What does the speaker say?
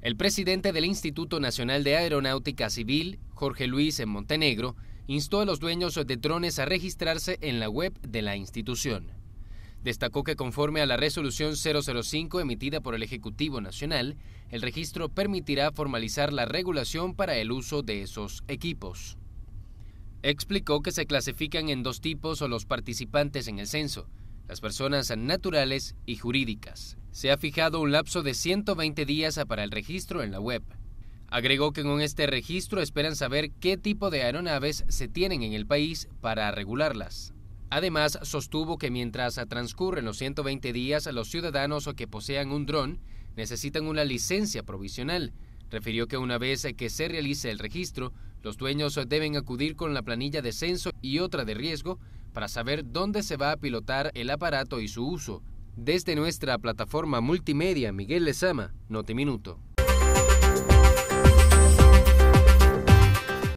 El presidente del Instituto Nacional de Aeronáutica Civil, Jorge Luis en Montenegro, instó a los dueños de drones a registrarse en la web de la institución. Destacó que conforme a la resolución 005 emitida por el Ejecutivo Nacional, el registro permitirá formalizar la regulación para el uso de esos equipos. Explicó que se clasifican en dos tipos los participantes en el censo, las personas naturales y jurídicas se ha fijado un lapso de 120 días para el registro en la web. Agregó que con este registro esperan saber qué tipo de aeronaves se tienen en el país para regularlas. Además, sostuvo que mientras transcurren los 120 días, los ciudadanos que posean un dron necesitan una licencia provisional. Refirió que una vez que se realice el registro, los dueños deben acudir con la planilla de censo y otra de riesgo para saber dónde se va a pilotar el aparato y su uso, desde nuestra plataforma multimedia Miguel Lezama, Minuto.